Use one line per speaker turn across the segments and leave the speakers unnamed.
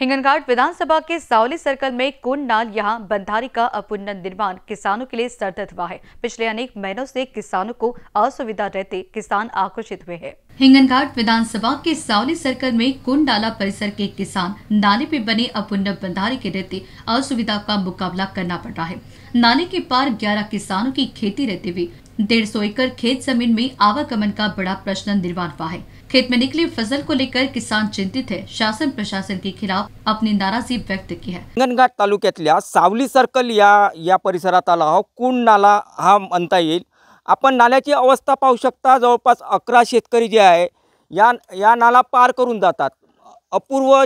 हिंगनघाट विधानसभा के सावली सर्कल में कुंड नाल यहां बंधारी का अपुनन निर्माण किसानों के लिए सरदर्द हुआ है पिछले अनेक महीनों से किसानों को असुविधा रहते किसान आकर्षित हुए हैं हिंगनघाट विधानसभा के सावली सर्कल में कुंड डाला परिसर के किसान नाले पे बने अपुन्न बंधारी के रहते असुविधा का मुकाबला करना पड़ रहा है नाले के पार ग्यारह किसानों की खेती रहते हुए डेढ़ सौ एकड़ खेत जमीन में आवागमन का बड़ा प्रश्न निर्माण हुआ है खेत में निकली फसल को लेकर किसान चिंतित है शासन प्रशासन के खिलाफ अपनी नाराजी व्यक्त की आहे
हिंगणघाट तालुक्यातल्या सावली सर्कल या या परिसरात आला आहोत नाला हा म्हणता येईल आपण नाल्याची अवस्था पाहू शकता जवळपास अकरा शेतकरी जे आहे या या नाला पार करून जातात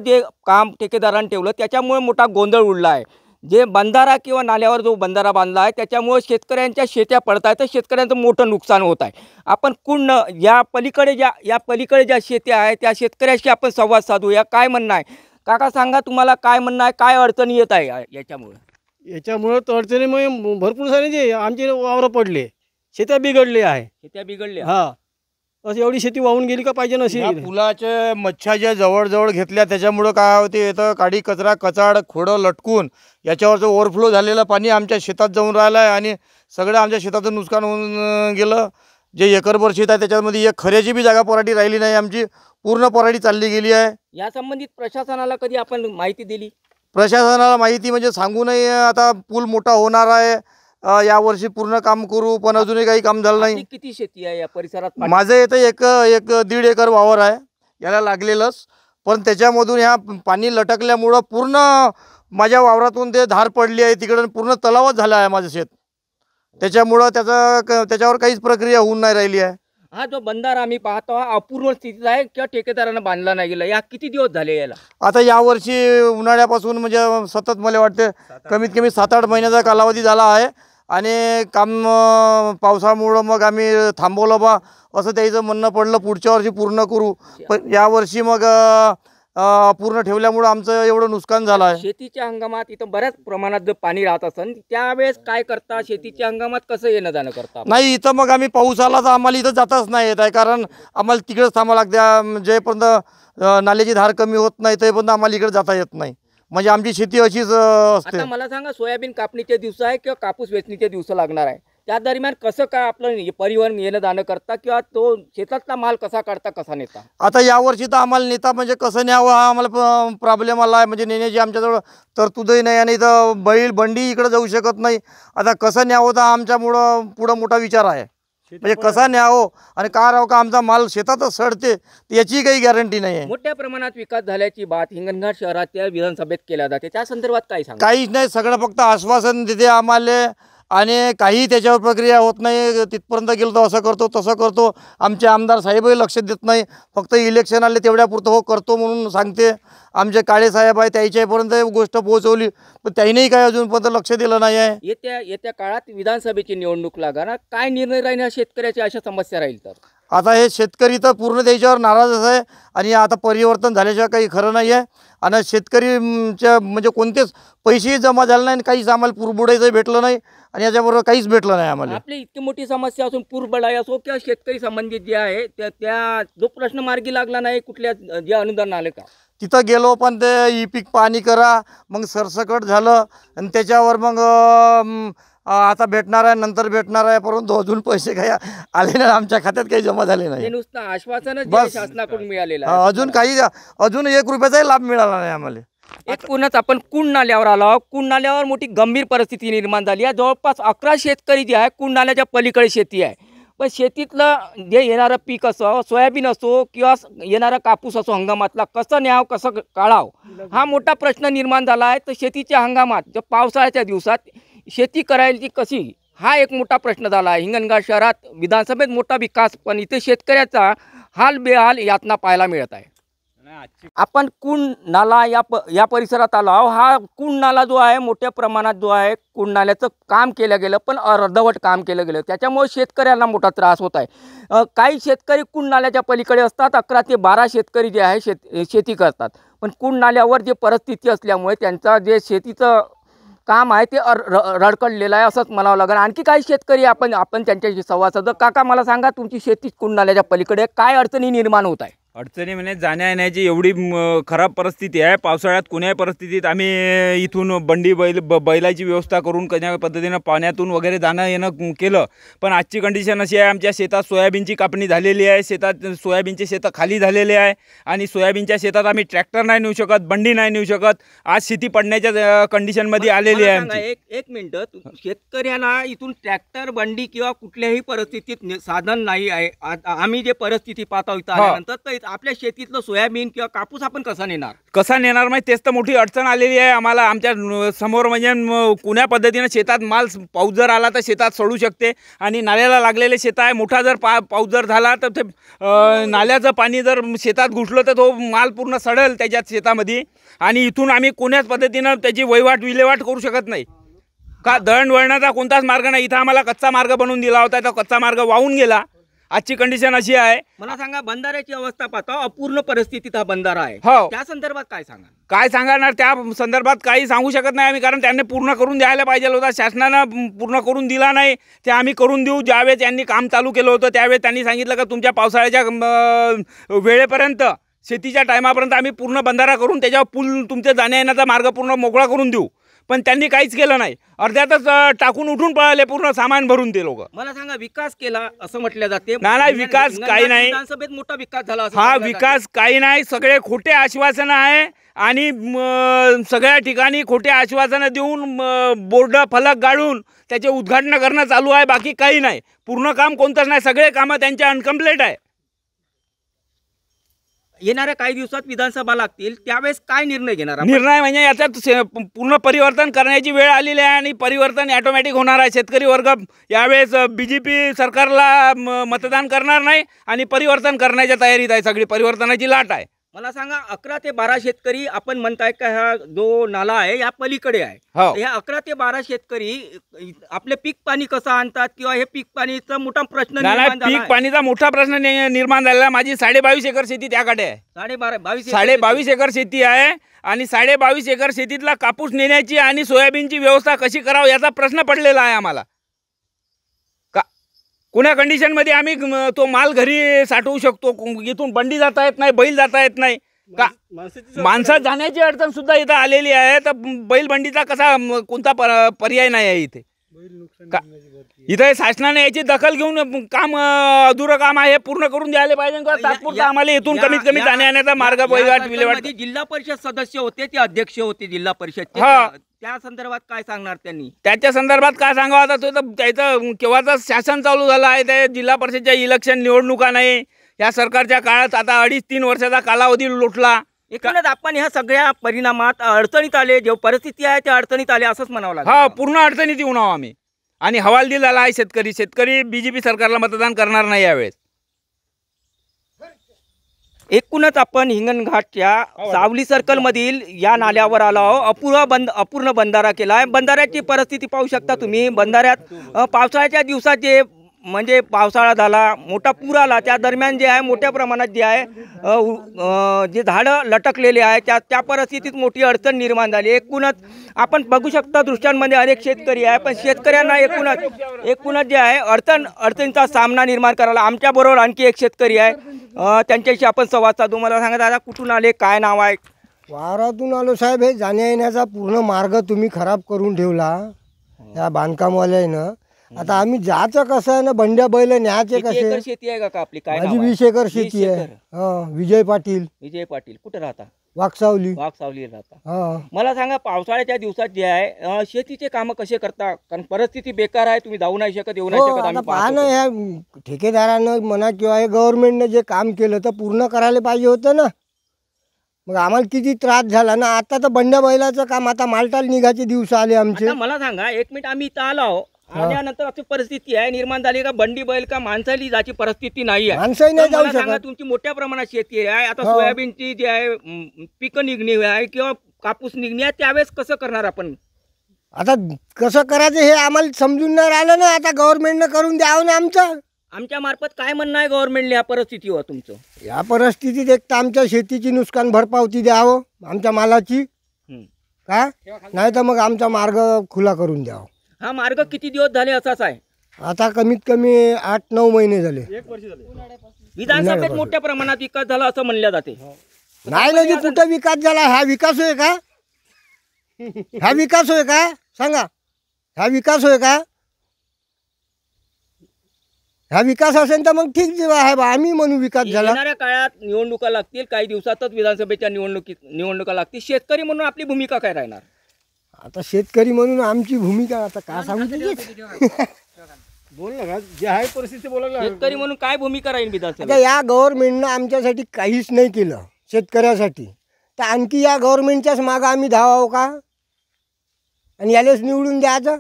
जे काम ठेकेदार ठेवलं त्याच्यामुळे मोठा उडला है जे बंधारा किंवा नाल्यावर जो बंधारा बांधला आहे त्याच्यामुळे शेतकऱ्यांच्या शेत्या पडत आहेत तर शेतकऱ्यांचं मोठं नुकसान होत आहे आपण कुंड या पलीकडे ज्या या पलीकडे ज्या शेत्या आहे त्या शेतकऱ्याशी आपण संवाद या काय म्हणणं आहे काका सांगा तुम्हाला काय म्हणणं आहे काय अडचणी येत आहे याच्यामुळं
याच्यामुळं तर अडचणीमुळे भरपूर सारे जे आमचे वावरं पडले शेत्या बिघडले आहे
शेत्या बिघडले हां
असं एवढी शेती वाहून गेली का पाहिजे नशी पुलाच्या मच्छा
ज्या जवळजवळ घेतल्या त्याच्यामुळं काय होते येतं काडी कचरा कचाड खोडं लटकून याच्यावरचं ओव्हरफ्लो झालेलं पाणी आमच्या शेतात जाऊन राहिलं आहे आणि सगळं आमच्या शेताचं नुकसान होऊन गेलं जे एकरभर शेत आहे त्याच्यामध्ये एक खऱ्याची बी जागा पराठी राहिली नाही आमची पूर्ण पराठी चालली गेली आहे
या संबंधित प्रशासनाला कधी आपण माहिती दिली
प्रशासनाला माहिती म्हणजे सांगूनही आता पूल मोठा होणार आहे या यावर्षी पूर्ण काम करू पण अजूनही काही काम झालं नाही
किती शेती आहे या परिसरात माझं
येतं एक एक दीड एकर वावर आहे याला लागलेलंच पण त्याच्यामधून ह्या पाणी लटकल्यामुळं पूर्ण माझ्या वावरातून ते धार पडली आहे तिकडं पूर्ण तलावच झाला आहे माझं शेत त्याच्यामुळं त्याचा त्याच्यावर काहीच प्रक्रिया होऊन नाही राहिली आहे
हा जो बंधारा आम्ही पाहतो हा अपूर्ण स्थितीत आहे किंवा ठेकेदारानं बांधला नाही गेला या किती दिवस झाले याला
आता यावर्षी उन्हाळ्यापासून म्हणजे सतत मला वाटते कमीत कमी सात आठ महिन्याचा कालावधी झाला आहे आणि काम पावसामुळं मग आम्ही थांबवलं बा असं त्याचं म्हणणं पडलं पुढच्या वर्षी पूर्ण करू पण यावर्षी मग पूर्ण ठेवल्यामुळं आमचं एवढं नुकसान झालं आहे
शेतीच्या हंगामात इथं बऱ्याच प्रमाणात जर पाणी राहत असेल त्यावेळेस काय करता शेतीच्या हंगामात कसं येणं जाणं करता नाही
इथं मग आम्ही पाऊस आला तर आम्हाला इथं जाताच नाही येत आहे कारण आम्हाला तिकडेच थांबावं लागते जेपर्यंत नाल्याची धार कमी होत नाही तेपर्यंत आम्हाला इकडे जाता येत नाही म्हणजे आमची शेती अशीच असते आता
मला सांगा सोयाबीन कापणीचे दिवस आहे किंवा कापूस वेचणीचे दिवस लागणार आहे त्या दरम्यान कसं काय आपलं परिवहन येणं जाणं करता किंवा तो शेतातला माल कसा काढता कसा नेता
आता यावर्षी तर आम्हाला नेता म्हणजे कसं न्यावं हा आम्हाला प्रॉब्लेम आला आहे म्हणजे नेण्याची आमच्याजवळ तरतूदही नाही आणि इथं बैल बंडी इकडं जाऊ शकत नाही आता कसं न्यावं तर आमच्यामुळं पुढं मोठा विचार आहे म्हणजे कसा न्यावं आणि का राव का आमचा माल शेतातच सडते याची काही गॅरंटी नाही आहे मोठ्या
प्रमाणात विकास झाल्याची बात हिंगणघाट शहरातल्या विधानसभेत केल्या जाते त्या संदर्भात काही सांग काहीच
नाही सगळं फक्त आश्वासन देते आम्हाला आणि काही त्याच्यावर प्रक्रिया होत नाही तिथपर्यंत गेलो तर असं करतो तसं करतो आमचे आमदार साहेबही लक्ष देत नाही फक्त इलेक्शन आले तेवढ्यापुरतं हो करतो म्हणून सांगते आमचे काळे साहेब आहे त्याच्यापर्यंत गोष्ट पोहोचवली पण त्यांनीही काय अजूनपर्यंत लक्ष दिलं नाही आहे
येत्या येत्या काळात विधानसभेची निवडणूक लागणार काय निर्णय राहील शेतकऱ्याची अशा समस्या राहील तर
आता हे शेतकरी तर पूर्ण त्याच्यावर नाराजच आहे आणि आता परिवर्तन झाल्याशिवाय काही खरं नाही आहे आणि शेतकरीच्या म्हणजे कोणतेच पैसेही जमा झाले नाही आणि काहीच आम्हाला पुरबुडायचं भेटलं नाही आणि याच्याबरोबर काहीच भेटलं नाही आम्हाला
आपली इतकी मोठी समस्या असून पुरबडाय असो किंवा शेतकरी संबंधित जे आहे त्या त्या जो प्रश्न मार्गी लागला नाही कुठल्या जे अनुदान आले का
तिथं गेलो पण ते ई पीक पाणी करा मग सरसकट झालं आणि त्याच्यावर मग आता भेटणार आहे नंतर भेटणार आहे परंतु अजून पैसे काही आले नाही आमच्या खात्यात काही जमा झाले नाही
नुसतं आश्वासन शासनाकडून मिळालेलं अजून काही
अजून एक रुपयाचाही लाभ मिळाला नाही आम्हाला
एकूणच आपण कुंड नाल्यावर आलो आहोत कुंड नाल्यावर मोठी गंभीर परिस्थिती निर्माण झाली आहे जवळपास अकरा शेतकरी जे आहे कुंड नाल्याच्या पलीकडे शेती आहे पण शेतीतलं जे येणारं पीक असो सोयाबीन असो किंवा येणारा कापूस असो हंगामातला कसं न्याव कसं काढाव हा मोठा प्रश्न निर्माण झाला आहे तर शेतीच्या हंगामात पावसाळ्याच्या दिवसात शेती करायची कशी हा एक मोठा प्रश्न झाला आहे हिंगणगाड शहरात विधानसभेत मोठा विकास पण इथे शेतकऱ्याचा हाल बेहाल यातना पाहायला मिळत आहे आपण कुंड नाला या प या परिसरात आलो आहो हा कुंड नाला जो आहे मोठ्या प्रमाणात जो आहे कुंड नाल्याचं काम केलं गेलं पण अर्धवट काम केलं गेलं त्याच्यामुळे शेतकऱ्यांना मोठा त्रास होत आहे काही शेतकरी कुंड नाल्याच्या पलीकडे असतात अकरा ते बारा शेतकरी जे आहे शेत शेती करतात पण कुंड नाल्यावर जे परिस्थिती असल्यामुळे त्यांचा जे शेतीचं काम आहे ते रडकडलेलं आहे असंच म्हणावं लागेल आणखी काही शेतकरी आपण आपण त्यांच्याशी संवाद साधतो काका मला सांगा तुमची शेती कुंडाल्याच्या पलीकडे काय अडचणी निर्माण होत आहे
अडचणी म्हणजे जाण्या येण्याची एवढी खराब परिस्थिती आहे पावसाळ्यात कोण्याही परिस्थितीत आम्ही इथून बंडी बैल ब बैलाची व्यवस्था करून कशा पद्धतीनं पाण्यातून वगैरे जाणं येणं केलं पण आजची कंडिशन अशी आहे आमच्या शेतात सोयाबीनची कापणी झालेली आहे शेतात सोयाबीनचे शेतं खाली झालेले आहे आणि सोयाबीनच्या शेतात आम्ही ट्रॅक्टर नाही नेऊ शकत बंडी नाही नेऊ शकत आज शेती पडण्याच्या कंडिशनमध्ये आलेली आहे
एक एक मिनटं शेतकऱ्यांना इथून ट्रॅक्टर बंडी किंवा कुठल्याही परिस्थितीत साधन नाही आहे आम्ही जे परिस्थिती पाहतो त्यानंतर तर आपल्या शेतीतलं सोयाबीन किंवा कापूस आपण कसा नेणार
कसा नेणार माहिती तेच तर मोठी अडचण आलेली आहे आम्हाला आमच्या समोर म्हणजे कुण्या पद्धतीनं शेतात माल पाऊस जर आला तर शेतात सडू शकते आणि नाल्याला लागलेले शेत आहे मोठा जर पा पाऊस जर झाला तर ते नाल्याचं पाणी जर शेतात घुसलं तर तो माल पूर्ण सडेल त्याच्यात शेतामध्ये आणि इथून आम्ही कोण्याच पद्धतीनं त्याची वहिवाट विल्हेवाट करू शकत नाही का दळणवळणाचा कोणताच मार्ग नाही इथं आम्हाला कच्चा मार्ग बनवून दिला होता तो कच्चा मार्ग वाहून गेला आजची कंडिशन अशी आहे मला सांगा बंधाऱ्याची अवस्था पाहता अपूर्ण परिस्थितीत हा बंधारा आहे हो त्या
संदर्भात काय सांगा
काय सांगणार त्या संदर्भात काही सांगू शकत नाही आम्ही कारण त्यांनी पूर्ण करून द्यायला पाहिजे होता शासनानं पूर्ण करून दिला नाही ते आम्ही करून देऊ ज्यावेळेस यांनी काम चालू केलं होतं त्यावेळेस त्यांनी सांगितलं का तुमच्या पावसाळ्याच्या वेळेपर्यंत शेतीच्या टायमापर्यंत आम्ही पूर्ण बंधारा करून त्याच्यावर पूल तुमच्या जाण्या येण्याचा मार्ग पूर्ण मोकळा करून देऊ पण त्यांनी काहीच केलं नाही अर्ध्यातच टाकून उठून पळाले पूर्ण सामान भरून ते लोक
मला सांगा विकास केला असं
म्हटलं जाते ना नाही विकास काही नाही
विधानसभेत मोठा विकास झाला हा विकास
काही नाही सगळे खोटे आश्वासन आहे आणि सगळ्या ठिकाणी खोटे आश्वासनं देऊन बोर्ड फलक गाळून त्याचे उद्घाटन करणं चालू आहे बाकी काही नाही पूर्ण काम कोणतंच नाही सगळे कामं त्यांच्या अनकम्प्लीट आहे येणाऱ्या काही दिवसात विधानसभा लागतील त्यावेळेस काय निर्णय घेणार निर्णय म्हणजे याच्यात पूर्ण परिवर्तन करण्याची वेळ आलेली आहे आणि परिवर्तन ॲटोमॅटिक होणार आहे शेतकरी वर्ग यावेळेस बी जे पी सरकारला म- मतदान करणार नाही आणि परिवर्तन करण्याच्या तयारीत आहे सगळी परिवर्तनाची लाट आहे
मला सांगा अकरा ते बारा शेतकरी आपण म्हणताय का हा जो नाला आहे या पलीकडे आहे हो. या अकरा ते बारा शेतकरी आपले पीक पाणी कसं आणतात किंवा हे पीक पाणीचा मोठा प्रश्न पीक
पाणीचा मोठा प्रश्न निर्माण झालेला आहे. माझी साडेबावीस एकर शेती त्याकडे आहे
साडेबारा बावीस एकर साडेबावीस
एकर शेती आहे आणि साडेबावीस एकर शेतीतला कापूस नेण्याची आणि सोयाबीनची व्यवस्था कशी करावं याचा प्रश्न पडलेला आहे आम्हाला कुण्या कंडिशनमध्ये आम्ही तो माल घरी साठवू शकतो इथून बंडी जाता येत नाही बैल जाता येत नाही का माणसात जाण्याची अडचण सुद्धा इथं आलेली आहे तर बैल बंडीचा कसा कोणता पर्याय नाही आहे इथे का इथं शासनाने याची दखल घेऊन काम अधुरं काम आहे पूर्ण करून द्यायला पाहिजे तात्पुरता आम्हाला इथून कमीत कमी जाण्या येण्याचा मार्ग जिल्हा
परिषद सदस्य होते ते अध्यक्ष होते जिल्हा परिषद
त्या संदर्भात काय सांगणार त्यांनी त्याच्या संदर्भात काय सांगावं आता तो तर त्याचं केव्हाचं शासन चालू झालं आहे ते जिल्हा परिषदच्या इलेक्शन निवडणुका नाही या सरकारच्या काळात आता अडीच तीन वर्षाचा कालावधी लोटला एकूणच आपण ह्या सगळ्या परिणामात अडचणीत आले जेव्हा परिस्थिती आहे त्या अडचणीत आले असंच म्हणावं लागेल हा पूर्ण अडचणीत येऊन आहोत आम्ही आणि हवाल दिलेला आहे शेतकरी शेतकरी बीजेपी सरकारला मतदान करणार नाही यावेळेस एकूणच आपण हिंगणघाटच्या
सावली सर्कलमधील या नाल्यावर आलो आहोत अपुरा बंद अपूर्ण बंधारा केला आहे बंधाऱ्याची परिस्थिती पाहू शकता तुम्ही बंधाऱ्यात पावसाळ्याच्या दिवसात जे म्हणजे पावसाळा झाला मोठा पूर आला त्या दरम्यान जे आहे मोठ्या प्रमाणात जे आहे जे झाडं लटकलेले आहे त्या त्या परिस्थितीत मोठी अडचण निर्माण झाली एकूणच आपण बघू शकता दृष्ट्यांमध्ये अनेक शेतकरी आहे पण शेतकऱ्यांना एकूणच एकूणच जे आहे अडचण अडचणीचा सामना निर्माण करायला आमच्याबरोबर आणखी एक शेतकरी आहे त्यांच्याशी आपण संवाद साधू मला सांगा दादा कुठून आले काय नाव आहे
वारातून आलो साहेब हे जाण्या येण्याचा पूर्ण मार्ग तुम्ही खराब करून ठेवला या बांधकामवाल्यानं आता आम्ही जायचं कसं आहे ना बंड्या बैल न्यायचे कसे
शेती आहे का आपली काय माझी वीस एकर शेती आहे
विजय पाटील
विजय पाटील कुठे राहता वाकसावली वाकसावली
राहता
मला सांगा पावसाळ्याच्या दिवसात जे आहे शेतीचे काम कसे करता कारण परिस्थिती बेकार आहे तुम्ही जाऊ नाही शकत येऊ नाही हो,
शकत ठेकेदारानं म्हणा किंवा हे गव्हर्नमेंटनं जे काम केलं तर पूर्ण करायला पाहिजे होतं ना मग आम्हाला किती त्रास झाला ना आता तर बंड्या बैलाचं काम आता मालटाल निघायचे दिवस आले आमचे
मला सांगा एक मिनिट आम्ही इथं आलो आल्यानंतर अशी परिस्थिती आहे निर्माण झाली का बंडी बैल का माणसाली जाची परिस्थिती नाही आहे माणसंही नाही जाऊ सांगा तुमची मोठ्या प्रमाणात शेती आहे आता सोयाबीनची जी आहे पिकं निघणी आहे किंवा कापूस निघणे आहे त्यावेळेस कसं करणार आपण आता
कसं करायचं हे आम्हाला समजून नाही राहिलं ना आता गव्हर्नमेंटनं करून द्यावं ना आमचं
आमच्या मार्फत काय म्हणणं आहे गव्हर्नमेंटने या परिस्थितीवर तुमचं
या परिस्थितीत एक तर आमच्या शेतीची नुकसान भरपावती द्यावं आमच्या मालाची का नाही तर मग आमचा मार्ग खुला करून द्यावा
हा मार्ग किती दिवस झाले असाच आहे
आता कमीत कमी आठ नऊ महिने
झाले एक वर्ष झाले विधानसभेत मोठ्या प्रमाणात विकास झाला असं म्हणलं जाते हो.
नाही नाही कुठं विकास झाला हा विकास होय का हा विकास होय का सांगा हा विकास होय का हा विकास असेल तर मग ठीक आहे आम्ही म्हणू विकास झाला
काळात निवडणुका लागतील काही दिवसातच विधानसभेच्या निवडणुकीत निवडणुका लागतील शेतकरी म्हणून आपली भूमिका काय राहणार
आता शेतकरी म्हणून आमची भूमिका आता का सांगू
बोल ना जे आहे परिस्थिती बोलायला शेतकरी म्हणून काय भूमिका राहील आता या
गव्हर्नमेंटनं आमच्यासाठी काहीच नाही केलं शेतकऱ्यासाठी तर आणखी या गव्हर्नमेंटच्याच मागं आम्ही धावावं का आणि यालेच निवडून द्यायचं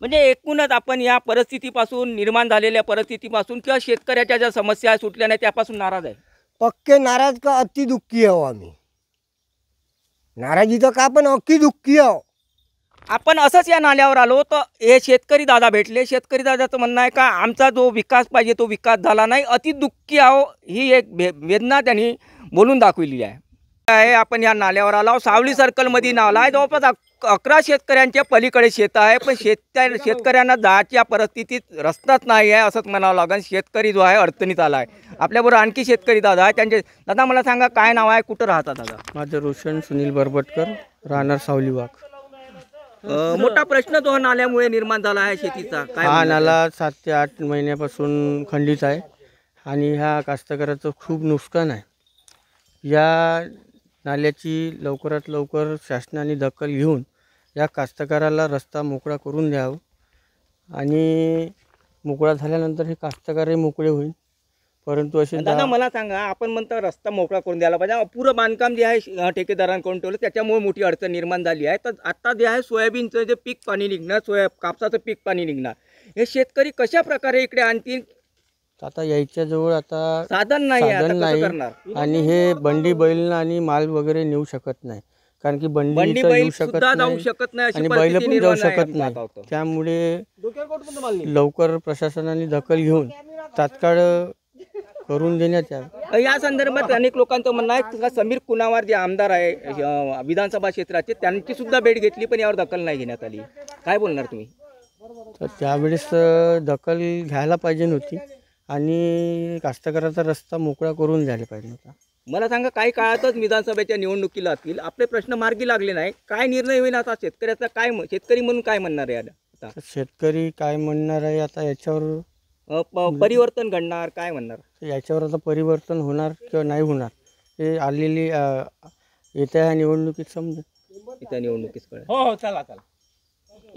म्हणजे एकूणच आपण या परिस्थितीपासून निर्माण झालेल्या परिस्थितीपासून किंवा शेतकऱ्याच्या ज्या समस्या सुटल्या नाही त्यापासून नाराज आहे
पक्के नाराज का अति दुःखी आहो आम्ही नाराजी तर का पण अक्की
दुःखी आहो आपण असंच या नाल्यावर आलो तर हे शेतकरी दादा भेटले शेतकरी दादाचं म्हणणं आहे का आमचा जो विकास पाहिजे तो विकास झाला नाही अति दुःखी आहो ही एक वेदना त्यांनी बोलून दाखविली आहे आहे आपण या नाल्यावर आलो सावली सर्कलमध्ये नाला आहे जवळपास अकरा शेतकऱ्यांच्या पलीकडे शेत आहे पण शेतकऱ्या शेतकऱ्यांना जायच्या परिस्थितीत रस्ताच नाही आहे असंच म्हणावं लागेल शेतकरी जो आहे अडचणीत आला आहे आपल्याबरोबर आणखी शेतकरी दादा आहे त्यांचे दादा मला सांगा काय नाव आहे कुठं राहतात दादा
माझं रोशन सुनील बरबटकर राहणार सावली वाघ
मोठा प्रश्न तो नाल्यामुळे निर्माण झाला आहे शेतीचा काय हा नाला
सात ते आठ महिन्यापासून खंडित आहे आणि ह्या कास्तकऱ्याचं खूप नुकसान आहे या नाल्याची लवकरात लवकर शासनाने दखल घेऊन या कास्तकाराला रस्ता मोकळा करून द्यावं आणि मोकळा झाल्यानंतर हे कास्तकारही मोकळे होईल परंतु असे दादा मला
सांगा आपण म्हणता रस्ता मोकळा करून द्यायला पाहिजे पुरं बांधकाम जे आहे ठेकेदारांकडून ठेवलं त्याच्यामुळे मोठी अडचण निर्माण झाली आहे तर आता जे आहे सोयाबीनचं जे पीक पाणी निघणार सोया कापसाचं पीक पाणी निघणार हे शेतकरी कशा प्रकारे इकडे आणतील
आता यायच्या जवळ आता साधन नाही साधन नाही आणि हे बंडी बैल आणि माल वगैरे नेऊ शकत नाही कारण की बंडी येऊ शकत नाही शकत
नाही आणि बैल पण जाऊ शकत नाही
त्यामुळे लवकर प्रशासनाने दखल घेऊन तात्काळ करून देण्यात
या संदर्भात अनेक लोकांचं म्हणणं आहे समीर कुणावार जे आमदार आहे विधानसभा क्षेत्राचे त्यांची सुद्धा भेट घेतली पण यावर दखल नाही घेण्यात आली काय बोलणार तुम्ही
तर त्यावेळेस दखल घ्यायला पाहिजे नव्हती आणि कास्तकाराचा रस्ता मोकळा करून झाला पाहिजे होता
मला सांगा काही काळातच विधानसभेच्या निवडणुकीला असतील आपले प्रश्न मार्गी लागले नाही काय निर्णय होईल आता शेतकऱ्याचा काय शेतकरी म्हणून काय म्हणणार आहे आता
शेतकरी काय म्हणणार आहे आता याच्यावर
परिवर्तन घडणार काय म्हणणार
याच्यावर आता परिवर्तन होणार किंवा नाही होणार हे आलेली येत्या निवडणुकीत समजा
येत्या निवडणुकीत हो हो चला चला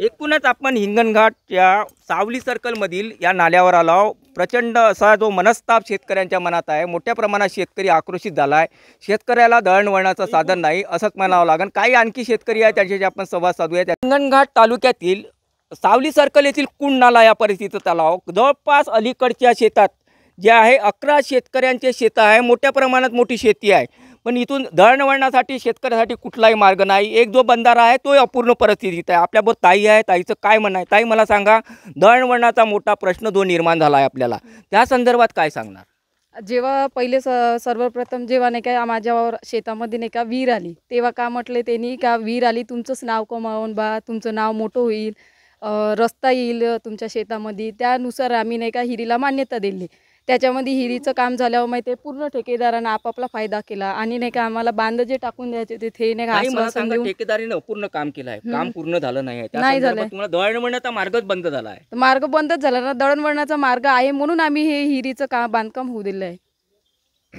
एकूणच आपण हिंगणघाटच्या सावली सर्कलमधील या नाल्यावर आलो प्रचंड असा जो मनस्ताप शेतकऱ्यांच्या मनात आहे मोठ्या प्रमाणात शेतकरी आक्रोशित झाला आहे शेतकऱ्याला दळणवळणाचं साधन नाही असंच म्हणावं लागेल काही आणखी शेतकरी आहे त्यांच्याशी आपण संवाद साधूया हिंगणघाट तालुक्यातील सावली सर्कल येथील कुंड नाला या परिस्थितीत तलाव जवळपास अलीकडच्या शेतात जे आहे अकरा शेतकऱ्यांचे शेतं आहे मोठ्या प्रमाणात मोठी शेती आहे पण इथून दळणवळणासाठी शेतकऱ्यासाठी कुठलाही मार्ग नाही एक जो बंधारा आहे तो अपूर्ण परिस्थितीत आहे आपल्याबरोबर ताई आहे ताईचं काय म्हणणं आहे ताई मला सांगा दळणवळणाचा मोठा प्रश्न जो निर्माण झाला आहे आपल्याला त्या संदर्भात काय सांगणार
जेव्हा पहिले स सर्वप्रथम जेव्हा नाही का माझ्यावर शेतामध्ये नाही का वीर आली तेव्हा का म्हटले त्यांनी का वीर आली तुमचंच नाव कमावून बा तुमचं नाव मोठं होईल रस्ता येईल तुमच्या शेतामध्ये त्यानुसार आम्ही नाही का हिरीला मान्यता दिली त्याच्यामध्ये हिरीचं काम झाल्यावर माहिती पूर्ण ठेकेदारांना आपापला फायदा केला आणि नाही का आम्हाला बांध जे टाकून द्यायचे ते नाही का
ठेकेदारीनं पूर्ण काम केलं आहे काम पूर्ण झालं नाही झालं दळणवळणाचा मार्गच बंद झाला आहे
मार्ग बंदच झाला ना दळणवळणाचा मार्ग आहे म्हणून आम्ही हे हिरीचं काम बांधकाम होऊ दिलं आहे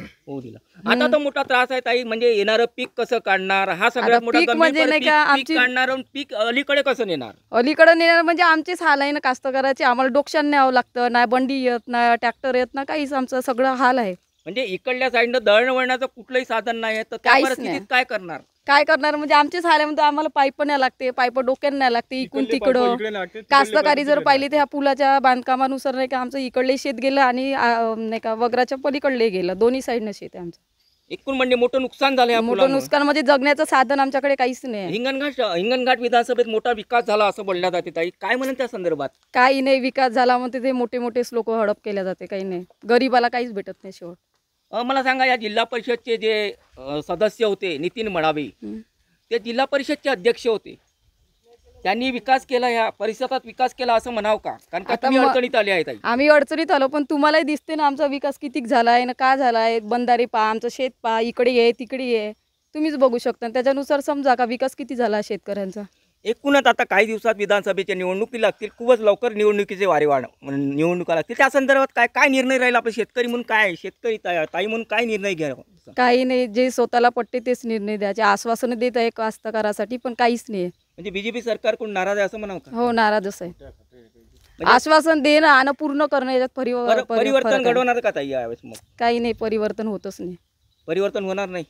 होऊ दिला आता तो मोठा त्रास आहे ताई म्हणजे येणारं पीक कसं काढणार हा सगळ्यात मोठा म्हणजे नाही का आमची- काढणार पीक अलीकडे कसं नेणार
अलीकडे नेणार म्हणजे आमचीच हाल आहे ना कास्तकाराचे आम्हाला डोक्याने न्यावं लागतं नाही बंडी येत नाही ट्रॅक्टर येत ना काहीच आमचं सगळं हाल आहे
म्हणजे इकडल्या साईडनं दळणवळणाचं कुठलंही साधन नाही तर काय करणार
काय करणार म्हणजे आमचे हाल्यामध्ये म्हणजे आम्हाला पाईप नाही लागते पाईप डोक्याला नाही लागते इकडून तिकडं कास्तकारी जर पाहिली तर ह्या पुलाच्या बांधकामानुसार नाही का आमचं इकडले शेत गेलं आणि नाही का वगराच्या पलीकडले गेलं दोन्ही साईडनं शेत आहे आमचं
एकूण म्हणजे मोठं नुकसान झालं मोठं नुकसान
म्हणजे जगण्याचं साधन आमच्याकडे काहीच नाही
हिंगणघाट हिंगणघाट विधानसभेत मोठा विकास झाला असं बोलण्यात जाते ताई काय म्हणून त्या संदर्भात
काही नाही विकास झाला म्हणते ते मोठे मोठेच लोक हडप केल्या जाते काही नाही गरीबाला काहीच भेटत नाही शेवट मला सांगा या
जिल्हा परिषदचे जे सदस्य होते नितीन मडावे ते जिल्हा परिषदचे अध्यक्ष होते त्यांनी विकास केला या परिसरात विकास केला असं म्हणावं का कारण का तुम्ही अडचणीत आले आहे
आम्ही अडचणीत आलो पण तुम्हालाही दिसते ना आमचा विकास किती झालाय ना का झालाय बंदारी पा आमचं शेत पा इकडे ये तिकडे ये तुम्हीच बघू शकता त्याच्यानुसार समजा का विकास किती झाला शेतकऱ्यांचा
एकूणच आता काही दिवसात विधानसभेच्या निवडणुकी लागतील खूपच लवकर निवडणुकीचे वारे वाढ निवडणुका लागतील त्या संदर्भात काय काय निर्णय राहील आपण शेतकरी म्हणून काय शेतकरी ताई म्हणून काय निर्णय घ्यावा
काही नाही जे स्वतःला पटते तेच निर्णय द्यायचे आश्वासन देत आहे कास्तकारासाठी पण काहीच नाही
म्हणजे बीजेपी सरकार कोण नाराज आहे असं म्हणा हो
नाराजच आहे म्हणजे- आश्वासन देणं आणि पूर्ण करणं याच्यात परिवर्तन घडवणार का ताई काही नाही परिवर्तन होतच नाही
परिवर्तन होणार नाही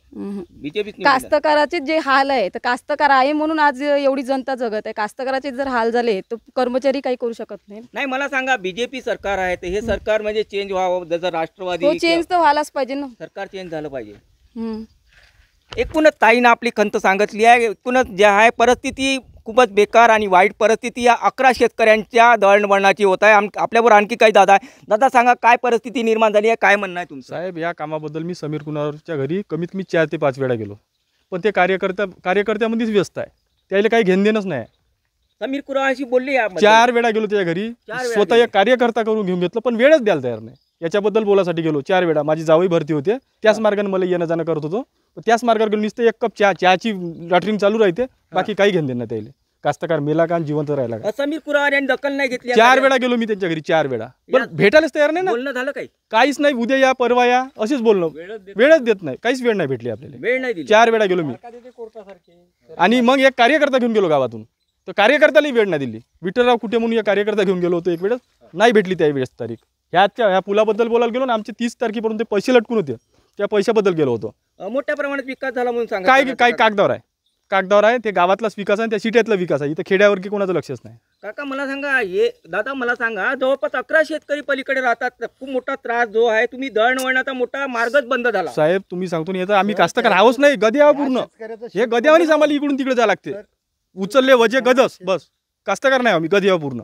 बीजेपी कास्तकाराचे
जे हाल आहे तर कास्तकार आहे म्हणून आज एवढी जनता जगत आहे कास्तकाराचे जर हाल झाले तर कर्मचारी काही करू शकत नाही
नाही मला सांगा बीजेपी सरकार आहे तर हे सरकार म्हणजे चेंज व्हावं जसं राष्ट्रवादी चेंज हो,
तर व्हायलाच पाहिजे ना
सरकार चेंज झालं पाहिजे एकूणच ताईनं आपली खंत सांगितली आहे एकूणच जे आहे परिस्थिती खूपच बेकार आणि वाईट परिस्थिती या अकरा शेतकऱ्यांच्या दळणवळणाची होत आहे आपल्यावर
आणखी काही दादा आहे दादा सांगा काय परिस्थिती निर्माण झाली आहे काय म्हणणं आहे तुमचं साहेब या कामाबद्दल मी समीर कुणावरच्या घरी कमीत कमी चार ते पाच वेळा गेलो पण ते कार्यकर्त्या कार्यकर्त्यामध्येच व्यस्त आहे त्याला काही घेणदेणच नाही
समीर अशी बोलली चार वेळा
गेलो त्याच्या घरी स्वतः एक कार्यकर्ता करून घेऊन घेतलं पण वेळच द्यायला तयार नाही याच्याबद्दल बोलासाठी गेलो चार वेळा माझी जावई भरती होते त्याच मार्गाने मला येणं जाणं करत होतो त्याच मार्गावर गेलो नुसतं एक कप चहा चहाची लॅटरिंग चालू राहते बाकी काही घेऊन देणार त्याला कास्तकार मेला का जिवंत राहिला
समीर कुरावर आणि दखल नाही घेतली चार वेळा
गेलो मी त्यांच्या घरी चार वेळा पण भेटायलाच तयार नाही ना बोलणं झालं काही काहीच नाही उद्या या परवा या असेच बोलणं वेळच देत नाही काहीच वेळ नाही भेटली आपल्याला वेळ नाही चार वेळा गेलो मी आणि मग एक कार्यकर्ता घेऊन गेलो गावातून तर कार्यकर्त्यालाही वेळ नाही दिली विठ्ठलराव कुठे म्हणून या कार्यकर्ता घेऊन गेलो होतो एक वेळेस नाही भेटली त्या वेळेस तारीख ह्याच्या ह्या पुलाबद्दल बोलायला गेलो ना आमचे तीस तारखेपर्यंत पैसे लटकून होते त्या पैशाबद्दल गेलो होतो
मोठ्या प्रमाणात विकास झाला म्हणून सांग काय काय कागदावर
आहे कागदावर आहे ते गावातलाच विकास आहे त्या सिटीतला विकास आहे इथं खेड्यावर कोणाचं लक्षच नाही
काका मला सांगा हे दादा मला सांगा जवळपास अकरा शेतकरी पलीकडे राहतात खूप मोठा त्रास जो आहे तुम्ही दळणवळणाचा मोठा मार्गच बंद झाला साहेब
तुम्ही सांगतो याचा आम्ही कास्तकार आहोच नाही गद्या पूर्ण हे गद्यावरच आम्हाला इकडून तिकडे जावं लागते उचलले वजे गदस बस कास्तकार नाही आम्ही गदिया पूर्ण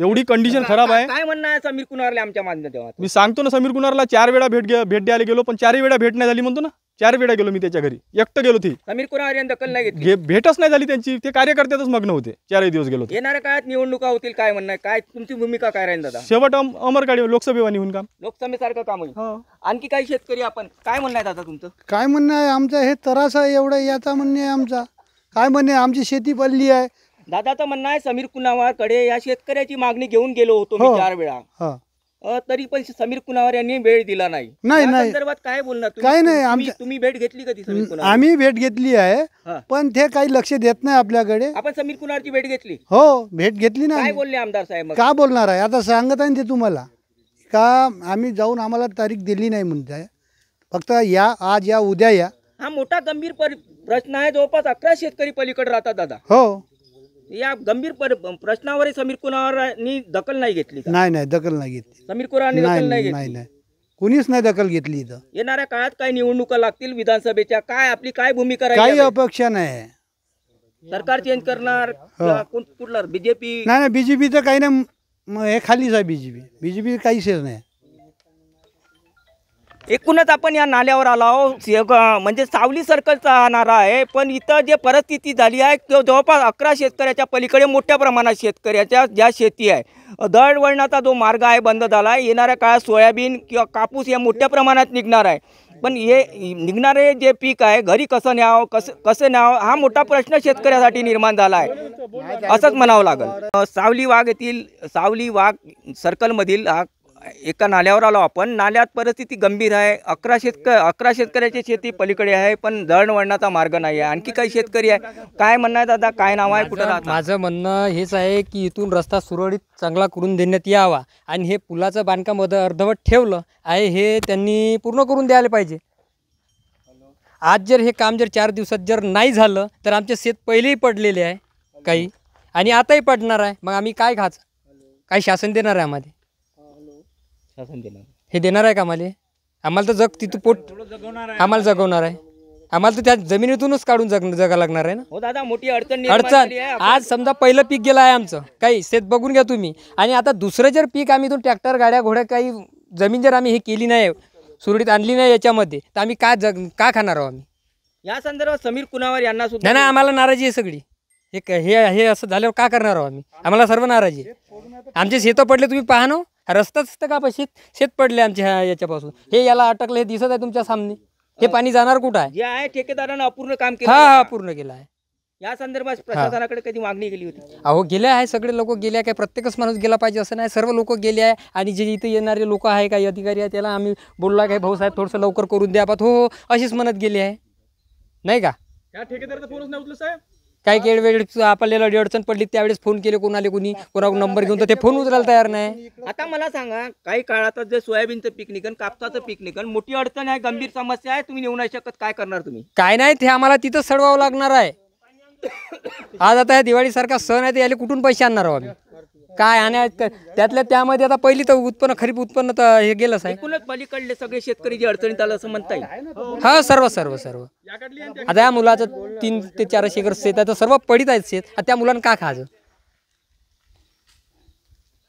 एवढी कंडिशन खराब आहे काय
म्हणणं आहे समीर कुणारला आमच्या मान्य तेव्हा
मी सांगतो ना समीर कुणारला चार वेळा भेट भेट द्यायला गेलो पण चारही वेळा भेट नाही झाली म्हणतो ना चार वेळा गेलो मी त्याच्या घरी एकटं गेलो ती
समीर कुणावर यांनी दखल नाही घेतली
भेटच नाही झाली त्यांची ते कार्यकर्त्यातच मग्न होते चारही दिवस गेलो येणारे
येणाऱ्या काळात निवडणुका होतील काय म्हणणं काय तुमची भूमिका
काय राहील दादा
शेवट अमर अमरकाळी लोकसभेवा निघून काम
लोकसभेसारखं
काम होईल हो. आणखी काही शेतकरी आपण काय म्हणणं आहे दादा तुमचं
काय म्हणणं आहे आमचं हे तरास आहे एवढं याचा म्हणणे आमचा काय म्हणणे आमची शेती पडली आहे
तर म्हणणं आहे समीर कडे या शेतकऱ्याची मागणी घेऊन गेलो होतो मी हो. चार
वेळा
तरी पण समीर कुणावार यांनी वेळ दिला नाही नाही, नाही. संदर्भात काय बोलणार काय नाही, तुम्ही- भेट घेतली कधी आम्ही
भेट घेतली आहे पण ते काही लक्ष देत नाही आपल्याकडे
आपण समीर कुणावरची भेट घेतली हो भेट घेतली ना काय बोलले आमदार साहेब का बोलणार आहे
आता सांगत आहे ते तुम्हाला का आम्ही जाऊन आम्हाला तारीख दिली नाही म्हणताय फक्त या आज या उद्या या
हा मोठा गंभीर प्रश्न आहे जवळपास अकरा शेतकरी पलीकडे राहतात दादा हो या गंभीर प्रश्नावर समीर कुणावरांनी दखल नाही
घेतली नाही नाही दखल नाही घेतली
समीर कुरांनी दखल नाही नाही नाही नाही
कुणीच नाही दखल घेतली इथं
येणाऱ्या काळात काय निवडणुका लागतील विधानसभेच्या काय आपली काय भूमिका काही राहील
अपेक्षा नाही
सरकार चेंज करणार हो. कुठलं बीजेपी नाही
नाही बीजेपीचं काही नाही हे खालीच आहे बीजेपी बीजेपी काहीच नाही
एकूणच आपण या नाल्यावर आलो म्हणजे सावली सर्कलचा हा नारा आहे पण इथं जे परिस्थिती झाली आहे तो जवळपास अकरा शेतकऱ्याच्या पलीकडे मोठ्या प्रमाणात शेतकऱ्याच्या ज्या शेती आहे दळवळणाचा जो मार्ग आहे बंद झाला आहे येणाऱ्या काळात सोयाबीन किंवा कापूस या मोठ्या प्रमाणात निघणार आहे पण हे निघणारे जे पीक आहे घरी कसं न्यावं कसं कसं न्यावं हा मोठा प्रश्न शेतकऱ्यासाठी निर्माण झाला आहे असंच म्हणावं लागेल सावली वाघ येथील सावली वाघ सर्कलमधील हा एका नाल्यावर आलो आपण नाल्यात परिस्थिती गंभीर आहे अकरा शेतक अकरा शेतकऱ्याची शेती पलीकडे आहे पण दळणवळणाचा मार्ग नाही आहे आणखी काही शेतकरी आहे काय म्हणणं आहे दादा काय नाव आहे कुठं माझं म्हणणं हेच आहे की इथून रस्ता सुरळीत चांगला करून देण्यात
यावा आणि हे पुलाचं बांधकाम अर्धवट ठेवलं आहे हे त्यांनी पूर्ण करून द्यायला पाहिजे आज जर हे काम जर चार दिवसात जर नाही झालं तर आमचे शेत पहिलेही पडलेले आहे काही आणि आताही पडणार आहे मग आम्ही काय खाच काय शासन देणार आहे आम्हाला
हे
देणार आहे का आम्हाला आम्हाला तर जग तिथं पोट आम्हाला जगवणार आहे आम्हाला तर त्या जमिनीतूनच काढून जग जगा लागणार आहे ना
हो दादा मोठी अडचण अडचण आज
समजा पहिलं पीक गेलं आहे आमचं काही शेत बघून घ्या तुम्ही आणि आता दुसरं जर पीक आम्ही इथून ट्रॅक्टर गाड्या घोड्या काही जमीन जर आम्ही हे केली नाही सुरडीत आणली नाही याच्यामध्ये तर आम्ही का जग का खाणार आहोत आम्ही
या संदर्भात समीर कुणावर यांना सुद्धा नाही आम्हाला
नाराजी आहे सगळी हे हे असं झाल्यावर का करणार आहोत आम्ही आम्हाला सर्व नाराजी आहे आमचे शेतं पडले तुम्ही पाहणार रस्ताच तर का शेत पडले आमच्या याच्यापासून हे याला अटकलं हे दिसत आहे तुमच्या सामने हे पाणी जाणार कुठं
आहे जे अपूर्ण काम केलं हा हा पूर्ण केलं आहे या संदर्भात प्रशासनाकडे कधी मागणी केली होती
अहो गेले आहे सगळे लोक गेले काय प्रत्येकच माणूस गेला पाहिजे असं नाही सर्व लोक गेले आहे आणि जे इथे येणारे लोक आहे काही अधिकारी आहे त्याला आम्ही बोलला काय साहेब थोडस लवकर करून द्या बात हो, हो अशीच म्हणत गेली आहे नाही का
या ठेकेदाराचा फोनच नाही उचलू साहेब
काही काही वेळ आपल्याला अडचण पडली त्यावेळेस फोन केले कोणाले कोणी कोणावर नंबर घेऊन तर ते फोन उचलायला तयार
नाही आता मला सांगा काही काळात जे सोयाबीनचं पिकनिक कापसाचं पिकनिक मोठी अडचण आहे गंभीर समस्या आहे तुम्ही नेऊ नाही शकत काय करणार तुम्ही
काय नाही ते आम्हाला तिथं सडवावं लागणार आहे आज आता या दिवाळीसारखा सण आहे ते याला कुठून पैसे आणणार आहोत आम्ही काय आणि त्यातल्या त्यामध्ये आता पहिली तर उत्पन्न खरीप उत्पन्न तर हे गेलंच साहेब
पलीकडले सगळे शेतकरी जे अडचणीत आलं असं म्हणता येईल
हा हो, सर्व सर्व सर्व आता या मुलाचं तीन ते चारशे एकर शेत आहे तर सर्व पडीत आहेत शेत आता त्या मुलांना का खायचं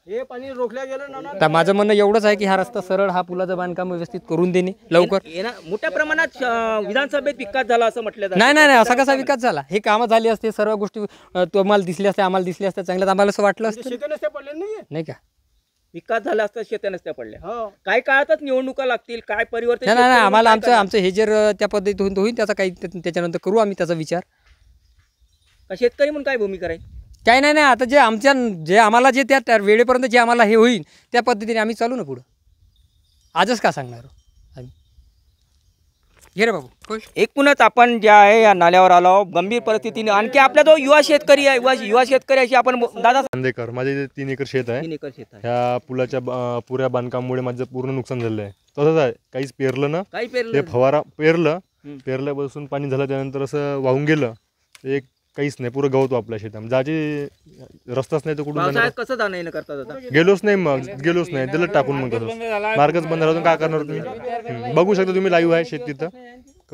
हे पाणी
रोखल्या गेलं ना
तर माझं म्हणणं
एवढंच आहे की हा रस्ता सरळ हा पुलाचं बांधकाम व्यवस्थित करून देणे लवकर
मोठ्या प्रमाणात विधानसभेत विकास झाला असं म्हटलं नाही नाही नाही असा कसा विकास
झाला हे काम झाली असते सर्व गोष्टी तुम्हाला दिसल्या असते आम्हाला दिसल्या असत्या चांगल्या आम्हाला असं वाटलं म्हणजे
असतं नसते नाही का विकास झाला असता शेत्या नसत्या पडल्या हो. काय काळातच निवडणुका लागतील काय परिवर्तन आम्हाला आमचं आमचं
हे जर त्या पद्धतीत होईल त्याचा काही त्याच्यानंतर करू आम्ही त्याचा विचार
शेतकरी म्हणून काय भूमिका राहील
काही नाही नाही आता जे आमच्या जे आम्हाला जे त्या वेळेपर्यंत जे आम्हाला हे होईल त्या पद्धतीने आम्ही चालू ना पुढं
आजच का सांगणार हे हो? घे रे बाबू एकूणच आपण जे आहे या नाल्यावर आलो गंभीर परिस्थितीने आणखी आपला जो युवा शेतकरी आहे युवा युवा शेतकरी अशी आपण दादा
सांदेकर माझे जे तीन एकर शेत आहे तीन एकर शेत आहे ह्या पुलाच्या पुऱ्या बांधकामामुळे माझं पूर्ण नुकसान झालेलं आहे तसंच आहे काहीच पेरलं ना काही पेरलं फवारा पेरलं पेरल्यापासून पाणी झालं त्यानंतर असं वाहून गेलं एक काहीच नाही पुरं गवतो आपल्या शेतात जाचे म्हणजे रस्ताच नाही तर कुठून
कसं जाणं करतात गेलोच
नाही मग गेलोच नाही दिलं टाकून मग मार्गच बंद काय करणार तुम्ही बघू शकता तुम्ही लाईव्ह आहे शेतीत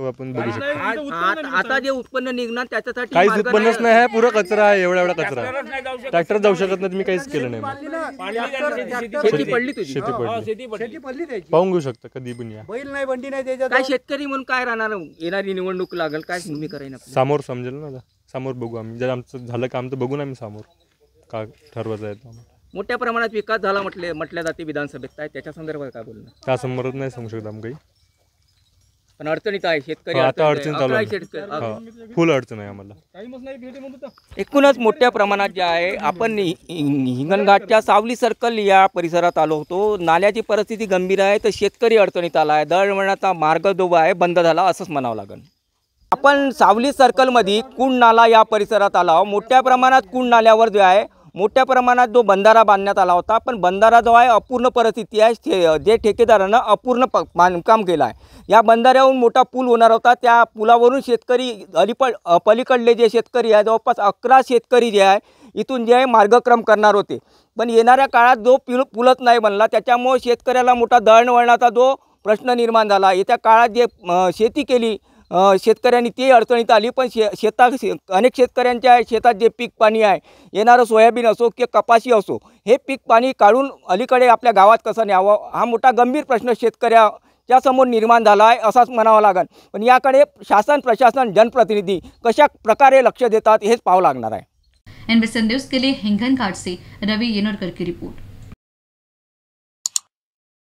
आपण बघू
शकतो आता जे उत्पन्न निघणार त्याच्यासाठी काहीच उत्पन्नच नाही आहे
पुरा कचरा आहे एवढा एवढा कचरा ट्रॅक्टर जाऊ शकत नाही तुम्ही काहीच केलं
नाही शेती पडली शेती पडली पाहून
घेऊ शकता कधी पण या
बैल नाही बंडी नाही काय
शेतकरी म्हणून काय राहणार येणारी निवडणूक लागेल काय भूमिका करायला
समोर समजेल ना समोर बघू आम्ही जर आमचं झालं काम तर बघू ना आम्ही समोर का ठरवायचं आहे
मोठ्या प्रमाणात विकास झाला म्हटले म्हटल्या जाते विधानसभेत काय त्याच्या संदर्भात काय बोलणं
त्या संदर्भात नाही सांगू शकत आम्ही काही
पण अडचणीत आहे शेतकरी आता अडचण चालू आहे. शेतकरी- फुल अडचण आहे
आम्हाला
एकूणच मोठ्या प्रमाणात जे आहे आपण हिंगणघाटच्या सावली सर्कल या परिसरात आलो होतो नाल्याची परिस्थिती गंभीर आहे तर शेतकरी अडचणीत आला आहे दळवळणाचा मार्ग जो आहे बंद झाला असंच म्हणावं लागेल आपण सावली सर्कलमध्ये कुंड नाला या परिसरात आला हो. मोठ्या प्रमाणात कुंड नाल्यावर जो आहे मोठ्या प्रमाणात जो बंधारा बांधण्यात आला होता पण बंधारा जो आहे अपूर्ण परिस्थिती आहे जे ठेकेदारानं अपूर्ण प बांधकाम केलं आहे या बंधाऱ्याहून मोठा पूल होणार होता त्या पुलावरून शेतकरी अलीपड पलीकडले जे शेतकरी आहे जवळपास अकरा शेतकरी जे आहे इथून जे आहे मार्गक्रम करणार होते पण येणाऱ्या काळात जो पिळ पुलत नाही बनला त्याच्यामुळे शेतकऱ्याला मोठा दळणवळणाचा जो प्रश्न निर्माण झाला येत्या काळात जे शेती केली शेतकऱ्यांनी ती अडचणीत आली पण शे शेता अनेक शेतकऱ्यांच्या शेतात जे पीक पाणी आहे येणारं सोयाबीन असो किंवा कपाशी असो हे पीक पाणी काढून अलीकडे आपल्या गावात कसं न्यावं हा मोठा गंभीर प्रश्न शेतकऱ्या समोर निर्माण झाला आहे असाच म्हणावा लागेल पण याकडे शासन प्रशासन जनप्रतिनिधी कशा प्रकारे लक्ष देतात हेच पाहावं लागणार आहे
एनबीसी न्यूज के लिए हिंगन येनोरकर की रिपोर्ट